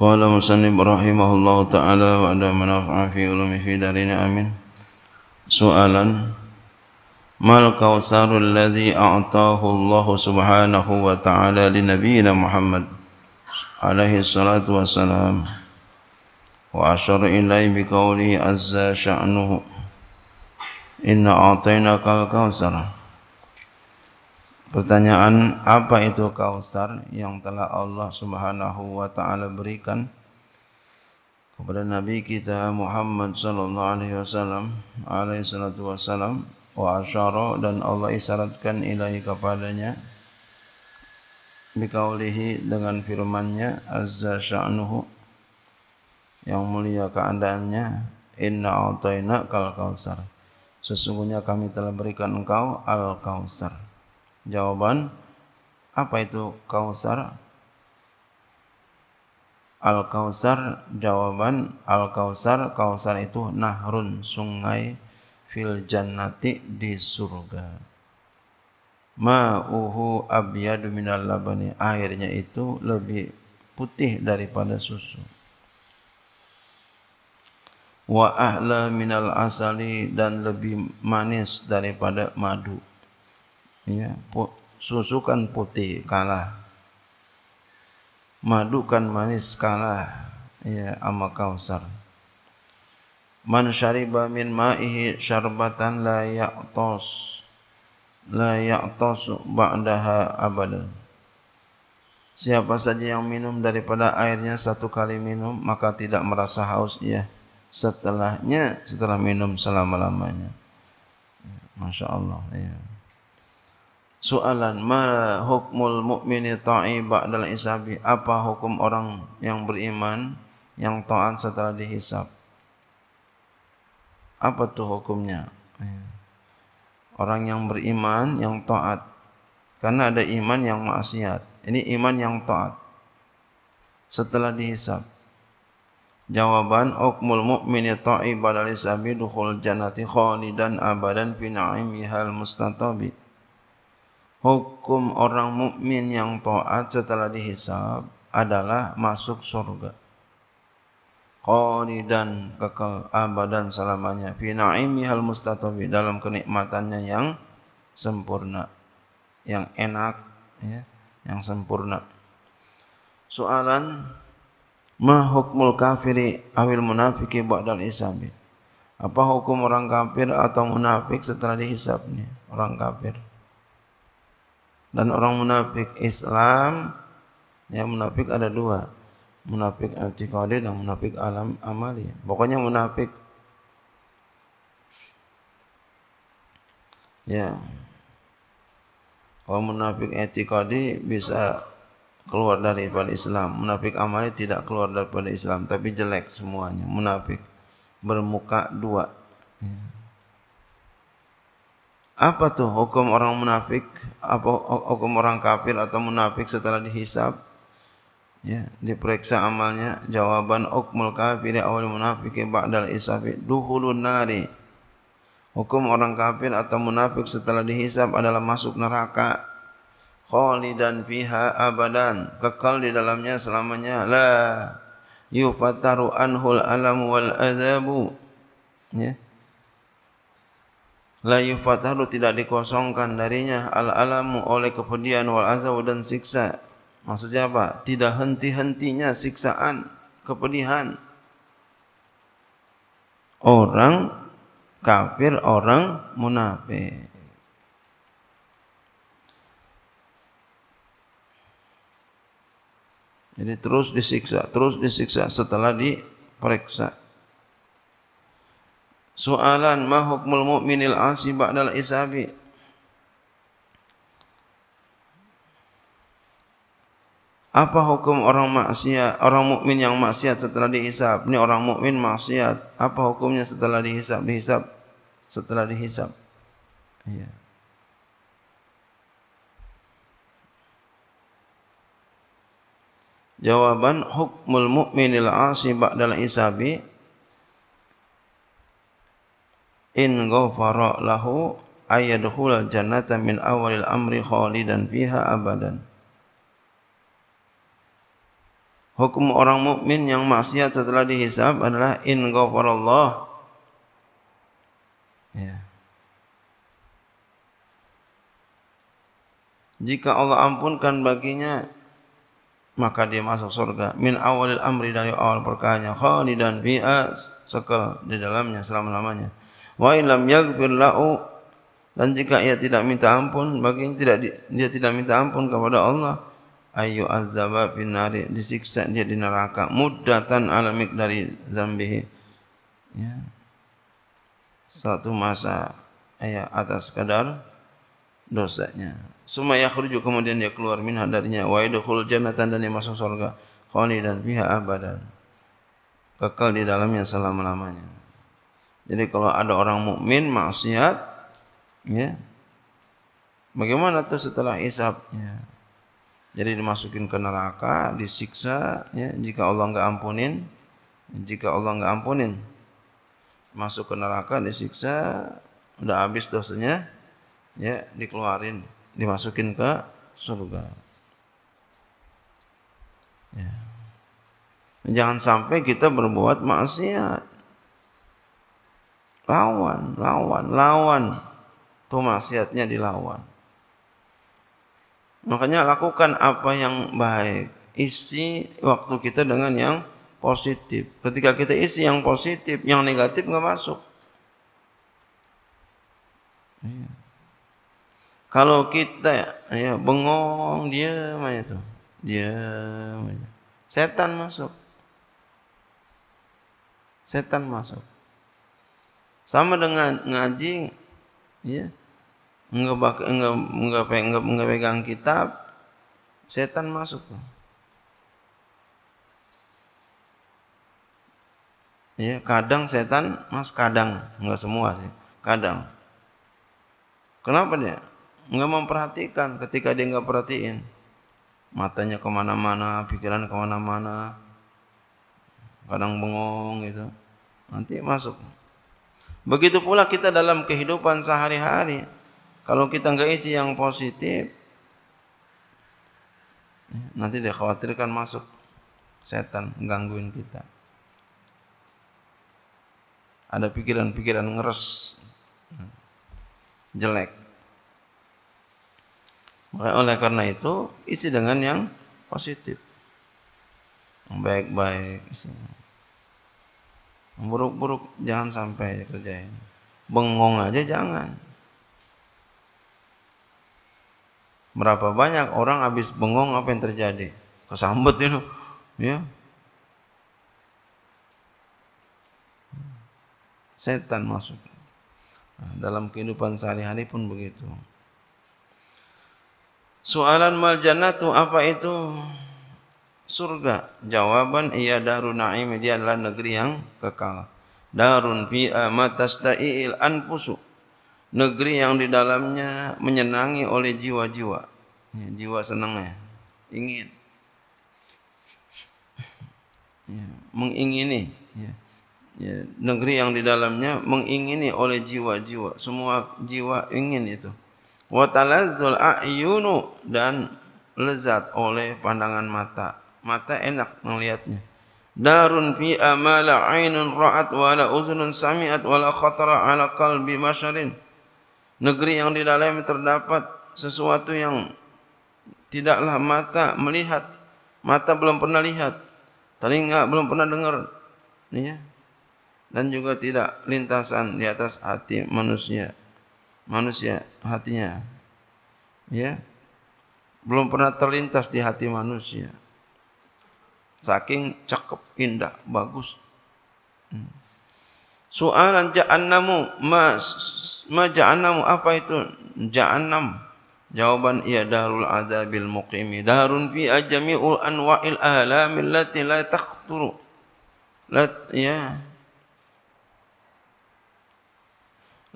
قال مسلم رحمه الله تعالى وعلى من في علومه في دارنا آمين سؤالا ما الكوثر الذي أعطاه الله سبحانه وتعالى لنبينا محمد عليه الصلاة والسلام وأشار إليه بقوله عز شأنه إن أعطيناك الكوثر Pertanyaan apa itu kausar yang telah Allah Subhanahu wa taala berikan kepada nabi kita Muhammad sallallahu alaihi wasallam alaihi salatu wasallam wa asyara dan Allah isyaratkan ilahi kepadanya bikaulihi dengan firman-Nya azza sya'nuhu yang mulia keadaannya inna a'tainakal kausar sesungguhnya kami telah berikan engkau al kausar Jawaban apa itu kausar? Al-Kausar jawaban Al-Kausar Kausar itu nahrun sungai fil jannati di surga. Ma'uhu abyadu minal labani airnya itu lebih putih daripada susu. Wa ahla minal asali dan lebih manis daripada madu. ya, susu kan putih kalah madu kan manis kalah ya amma kausar man syariba min ma'ihi syarbatan la ya'tas la ya'tas ba'daha abadan siapa saja yang minum daripada airnya satu kali minum maka tidak merasa haus ya setelahnya setelah minum selama-lamanya ya, Masya Allah ya. Soalan ma hukmul mu'mini ta'i ba'dal isabi apa hukum orang yang beriman yang ta'an setelah dihisab apa tuh hukumnya orang yang beriman yang taat karena ada iman yang maksiat ini iman yang taat setelah dihisab jawaban hukmul mu'mini ta'i ba'dal isabi dukhul jannati khalidan abadan fi na'imihal mustatabi' hukum orang mukmin yang taat setelah dihisab adalah masuk surga. Qani dan kekal dan selamanya fi na'imi hal mustatafi dalam kenikmatannya yang sempurna yang enak ya, yang sempurna. Soalan ma hukmul kafiri awil munafiki ba'dal isabi? Apa hukum orang kafir atau munafik setelah dihisabnya? Orang kafir. dan orang munafik Islam ya munafik ada dua munafik i'tiqadi dan munafik alam amali pokoknya munafik ya kalau munafik i'tiqadi bisa keluar daripada Islam munafik amali tidak keluar daripada Islam tapi jelek semuanya munafik bermuka dua ya. apa tuh hukum orang munafik apa hukum orang kafir atau munafik setelah dihisap ya diperiksa amalnya jawaban ukmul kafir awal munafik ba'dal isafi duhulun nari hukum orang kafir atau munafik setelah dihisap adalah masuk neraka kholi dan fiha abadan kekal di dalamnya selamanya la yufataru anhul alam wal azabu ya yeah la yufatahu tidak dikosongkan darinya al alamu oleh kepedihan wal azab dan siksa maksudnya apa tidak henti-hentinya siksaan kepedihan orang kafir orang munafik Jadi terus disiksa, terus disiksa setelah diperiksa. Soalan ma hukmul mu'minil asi ba'dal isabi. Apa hukum orang maksiat, orang mukmin yang maksiat setelah dihisab? Ini orang mukmin maksiat, apa hukumnya setelah dihisab? Dihisab setelah dihisab. Iya. Jawaban hukmul mukminil asi ba'dal isabi. in ghafara lahu ayadkhul jannata min awalil amri khalidan fiha abadan Hukum orang mukmin yang maksiat setelah dihisab adalah in ghafarallah ya. Jika Allah ampunkan baginya maka dia masuk surga min awalil amri dari awal perkaranya khalidan fi'a sekal di dalamnya selama-lamanya Wa ilam yaghfir lahu dan jika ia tidak minta ampun bagi yang tidak dia tidak minta ampun kepada Allah ayu azaba binari disiksa dia di neraka mudatan alamik dari zambihi ya. satu masa ya, atas kadar dosanya summa yakhruju kemudian dia keluar minha darinya wa yadkhul jannatan dan dia masuk surga khalidan fiha abadan kekal di dalamnya selama-lamanya jadi kalau ada orang mukmin maksiat, ya, bagaimana tuh setelah isapnya? Jadi dimasukin ke neraka, disiksa, ya, jika Allah nggak ampunin, jika Allah nggak ampunin, masuk ke neraka, disiksa, udah habis dosanya, ya, dikeluarin, dimasukin ke surga. Ya. Jangan sampai kita berbuat maksiat. Lawan, lawan, lawan. Itu maksiatnya dilawan. Makanya lakukan apa yang baik. Isi waktu kita dengan yang positif. Ketika kita isi yang positif, yang negatif nggak masuk. Ya. Kalau kita ya bengong dia aja itu, dia, aja. Setan masuk. Setan masuk. Sama dengan ngaji ya. Enggak enggak, enggak, enggak pegang kitab setan masuk Ya, kadang setan masuk kadang, enggak semua sih, kadang. Kenapa dia? Enggak memperhatikan ketika dia enggak perhatiin. Matanya kemana-mana, pikiran kemana-mana. Kadang bengong gitu. Nanti masuk. Begitu pula kita dalam kehidupan sehari-hari. Kalau kita nggak isi yang positif, nanti dia khawatirkan masuk setan gangguin kita. Ada pikiran-pikiran ngeres, jelek. oleh karena itu isi dengan yang positif, baik-baik. Isinya buruk-buruk jangan sampai kerjain bengong aja jangan berapa banyak orang habis bengong apa yang terjadi kesambet itu ya setan masuk nah, dalam kehidupan sehari-hari pun begitu soalan mal tuh apa itu surga. Jawaban ia darun na'im dia adalah negeri yang kekal. Darun fi'a matasta'il anfusu. Negeri yang di dalamnya menyenangi oleh jiwa-jiwa. Ya, jiwa senangnya. Ingin. Ya, mengingini. Ya. Ya, negeri yang di dalamnya mengingini oleh jiwa-jiwa. Semua jiwa ingin itu. Wa talazzul a'yunu dan lezat oleh pandangan mata mata enak melihatnya darun fi amala ainun ra'at wala uzunun sami'at wala khatara ala qalbi masyarin negeri yang di dalam terdapat sesuatu yang tidaklah mata melihat mata belum pernah lihat telinga belum pernah dengar ya dan juga tidak lintasan di atas hati manusia manusia hatinya ya belum pernah terlintas di hati manusia saking cakep indah bagus hmm. soalan ja'annamu ma ma ja'annamu apa itu ja'annam jawaban ia darul azabil muqimi darun fi ajmi'ul anwa'il alam allati la takhturu la ya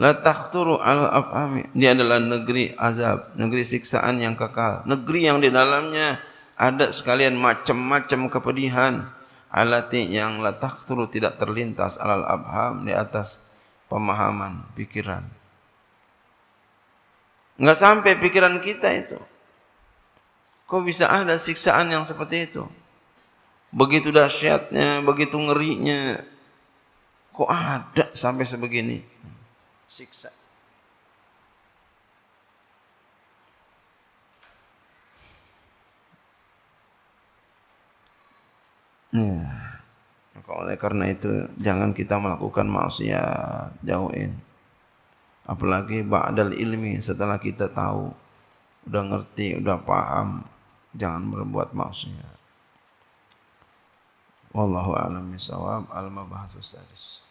la takhturu al afami ini adalah negeri azab negeri siksaan yang kekal negeri yang di dalamnya ada sekalian macam-macam kepedihan alati yang letak terus tidak terlintas alal abham di atas pemahaman pikiran nggak sampai pikiran kita itu kok bisa ada siksaan yang seperti itu begitu dahsyatnya begitu ngerinya kok ada sampai sebegini siksa Ya. Oleh karena itu jangan kita melakukan maksiat, jauhin. Apalagi ba'dal ilmi setelah kita tahu, udah ngerti, udah paham, jangan berbuat maksiat. Wallahu a'lam bishawab. al mabahatsus sadis.